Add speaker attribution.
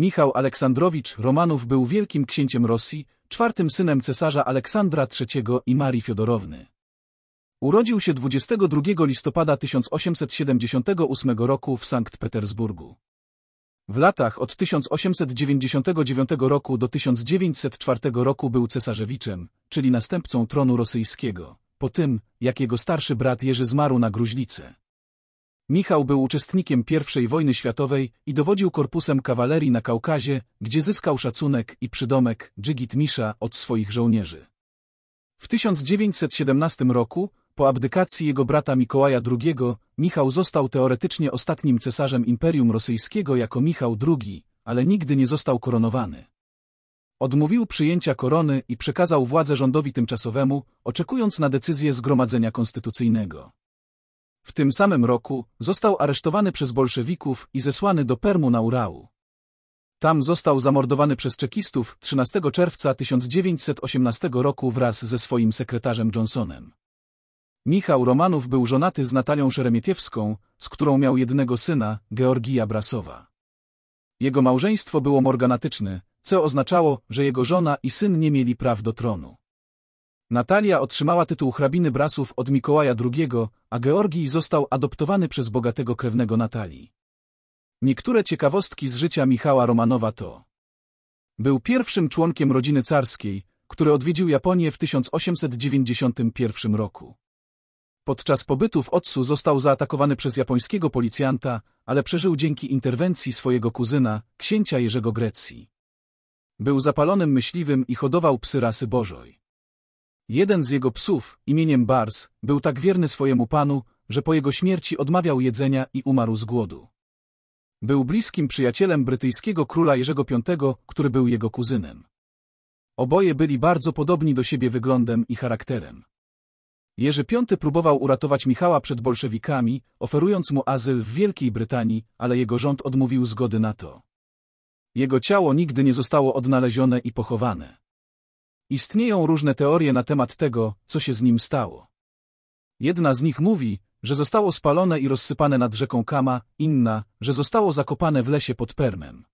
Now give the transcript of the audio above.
Speaker 1: Michał Aleksandrowicz Romanów był wielkim księciem Rosji, czwartym synem cesarza Aleksandra III i Marii Fiodorowny. Urodził się 22 listopada 1878 roku w Sankt Petersburgu. W latach od 1899 roku do 1904 roku był cesarzewiczem, czyli następcą tronu rosyjskiego, po tym, jak jego starszy brat Jerzy zmarł na gruźlicę. Michał był uczestnikiem I wojny światowej i dowodził korpusem kawalerii na Kaukazie, gdzie zyskał szacunek i przydomek Dżigit Misza od swoich żołnierzy. W 1917 roku, po abdykacji jego brata Mikołaja II, Michał został teoretycznie ostatnim cesarzem Imperium Rosyjskiego jako Michał II, ale nigdy nie został koronowany. Odmówił przyjęcia korony i przekazał władzę rządowi tymczasowemu, oczekując na decyzję Zgromadzenia Konstytucyjnego. W tym samym roku został aresztowany przez bolszewików i zesłany do Permu na Urału. Tam został zamordowany przez czekistów 13 czerwca 1918 roku wraz ze swoim sekretarzem Johnsonem. Michał Romanów był żonaty z Natalią Szeremietiewską, z którą miał jednego syna, Georgija Brasowa. Jego małżeństwo było morganatyczne, co oznaczało, że jego żona i syn nie mieli praw do tronu. Natalia otrzymała tytuł hrabiny Brasów od Mikołaja II, a Georgii został adoptowany przez bogatego krewnego Natalii. Niektóre ciekawostki z życia Michała Romanowa to Był pierwszym członkiem rodziny carskiej, który odwiedził Japonię w 1891 roku. Podczas pobytu w Otsu został zaatakowany przez japońskiego policjanta, ale przeżył dzięki interwencji swojego kuzyna, księcia Jerzego Grecji. Był zapalonym myśliwym i hodował psy rasy Bożoj. Jeden z jego psów, imieniem Bars, był tak wierny swojemu panu, że po jego śmierci odmawiał jedzenia i umarł z głodu. Był bliskim przyjacielem brytyjskiego króla Jerzego V, który był jego kuzynem. Oboje byli bardzo podobni do siebie wyglądem i charakterem. Jerzy V próbował uratować Michała przed bolszewikami, oferując mu azyl w Wielkiej Brytanii, ale jego rząd odmówił zgody na to. Jego ciało nigdy nie zostało odnalezione i pochowane. Istnieją różne teorie na temat tego, co się z nim stało. Jedna z nich mówi, że zostało spalone i rozsypane nad rzeką Kama, inna, że zostało zakopane w lesie pod Permem.